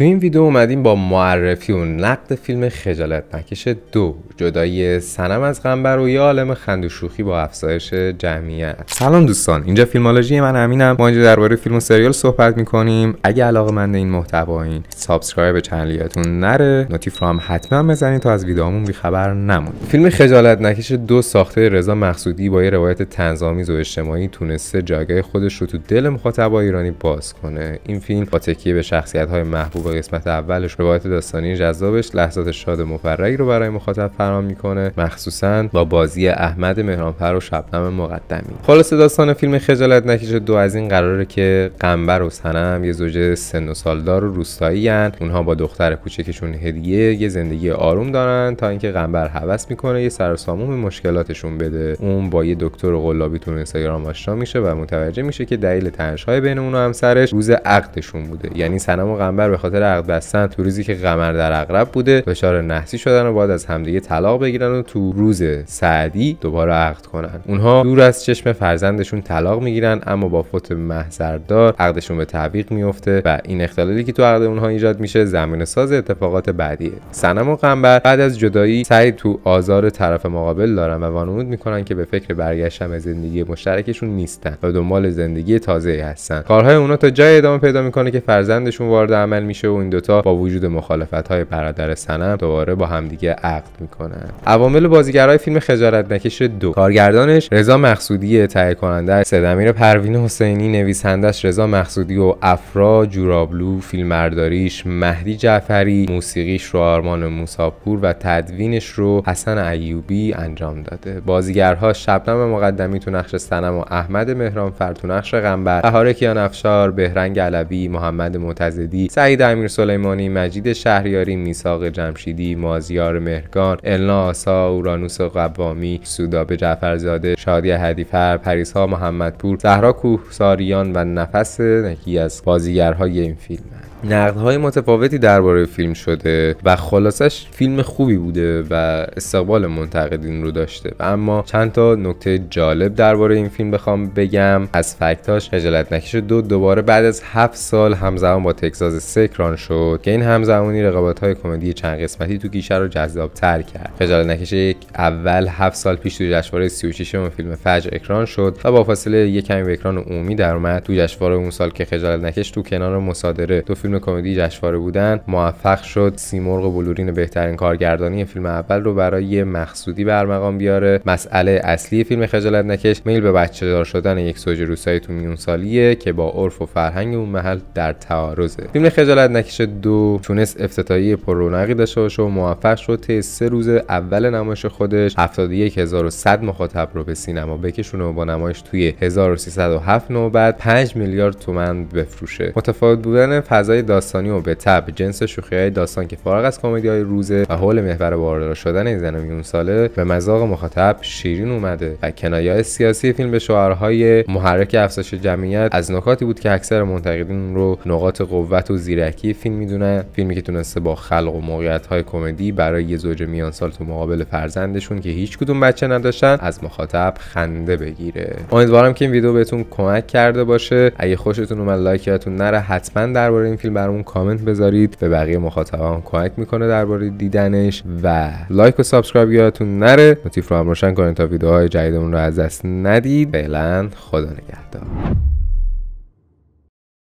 تو این ویدیو اومدیم با معرفی و نقد فیلم خجالت نکش دو جدایی سنم از غنبر و یه عالم خند و شوخی با افزایش جمعیت سلام دوستان اینجا فیلمالوژی من امینم ما اینجا درباره فیلم و سریال صحبت میکنیم اگه علاقه این محتوا این سابسکرایب چنلیاتون نره نوتیف رو هم حتما بزنید تا از ویدیوهامون بیخبر نمونید فیلم خجالت نکش دو ساخته رضا مقصودی با یه روایت تنظامیز و اجتماعی تونسته جایگاه خودش رو تو دل مخاطبای ایرانی باز کنه این فیلم با تکیه به شخصیت محبوب قسمت اولش روایت داستانی جذابش لحظات شاد مفرقی رو برای مخاطب فراهم میکنه مخصوصا با بازی احمد مهرانفر و شبنم مقدمی خلاصه داستان فیلم خجالت نکشه دو از این قراره که قنبر و سنم یه زوج سن و سالدار و روستایی هن. اونها با دختر کوچکشون هدیه یه زندگی آروم دارن تا اینکه قنبر هوس میکنه یه سر سامون مشکلاتشون بده اون با یه دکتر قلابی تو اینستاگرام آشنا میشه و متوجه میشه که دلیل های بین اون و همسرش روز عقدشون بوده یعنی سنم و قنبر به خاطر خاطر عقد بستن تو روزی که قمر در عقرب بوده دچار نحسی شدن و باید از همدیگه طلاق بگیرن و تو روز سعدی دوباره عقد کنن اونها دور از چشم فرزندشون طلاق میگیرن اما با فوت محضردار عقدشون به تعویق میفته و این اختلالی که تو عقد اونها ایجاد میشه زمین ساز اتفاقات بعدیه سنم و قنبر بعد از جدایی سعی تو آزار طرف مقابل دارن و وانمود میکنن که به فکر برگشتن به زندگی مشترکشون نیستن و دنبال زندگی تازه هستن کارهای اونها تا جای ادامه پیدا میکنه که فرزندشون وارد عمل میشه میشه و این دوتا با وجود مخالفت های برادر سنم دوباره با همدیگه عقد میکنن عوامل بازیگرای فیلم خجارت نکش دو کارگردانش رضا مقصودی تهیه کننده سدمیر پروین حسینی نویسندش رضا مقصودی و افرا جورابلو فیلمبرداریش مهدی جعفری موسیقیش رو آرمان موساپور و تدوینش رو حسن ایوبی انجام داده بازیگرها شبنم مقدمی تو نقش سنم و احمد مهران تو نقش غنبر بهار افشار بهرنگ علوی محمد معتزدی سعید امیر سلیمانی، مجید شهریاری، میساق جمشیدی، مازیار مهرگان، النا آسا، اورانوس قوامی، سوداب جعفرزاده، شادی هدیفر، پریسا محمدپور، زهرا کوهساریان و نفس یکی از بازیگرهای این فیلم های متفاوتی درباره فیلم شده و خلاصش فیلم خوبی بوده و استقبال منتقدین رو داشته اما چند تا نکته جالب درباره این فیلم بخوام بگم از فکتاش خجالت نکش دو دوباره بعد از هفت سال همزمان با تگزاس سکران شد که این همزمانی رقابت های کمدی چند قسمتی تو گیشه رو جذاب تر کرد خجالت نکش یک اول هفت سال پیش تو جشنواره 36 فیلم فجر اکران شد و با فاصله یک کمی اکران عمومی در اومد تو جشنواره اون سال که خجالت نکش تو کنار مصادره تو فیلم فیلم کمدی جشنواره بودن موفق شد سیمرغ بلورین بهترین کارگردانی فیلم اول رو برای مقصودی برمقام بیاره مسئله اصلی فیلم خجالت نکش میل به بچه دار شدن یک زوج روسایی تو میون سالیه که با عرف و فرهنگ اون محل در تعارضه فیلم خجالت نکش دو تونست افتتاحیه پر رونقی داشته باشه و موفق شد طی سه روز اول نمایش خودش 71100 مخاطب رو به سینما بکشونه و با نمایش توی 1307 نوبت 5 میلیارد تومن بفروشه متفاوت بودن فضای داستانی و به تب جنس شوخی های داستان که فارغ از کمدی های روزه و حول محور باردار شدن این زن میون ساله به مذاق مخاطب شیرین اومده و کنایه سیاسی فیلم به شعارهای محرک افزایش جمعیت از نکاتی بود که اکثر منتقدین رو نقاط قوت و زیرکی فیلم میدونن فیلمی که تونسته با خلق و موقعیت های کمدی برای یه زوج میان سال تو مقابل فرزندشون که هیچ کدوم بچه نداشتن از مخاطب خنده بگیره امیدوارم که این ویدیو بهتون کمک کرده باشه اگه خوشتون اومد لایکتون نره حتما درباره این فیلم میتونید برامون کامنت بذارید به بقیه مخاطبان کمک میکنه درباره دیدنش و لایک و سابسکرایب یادتون نره نوتیف رو هم روشن کنید تا ویدیوهای جدیدمون رو از دست ندید فعلا خدا نگهدار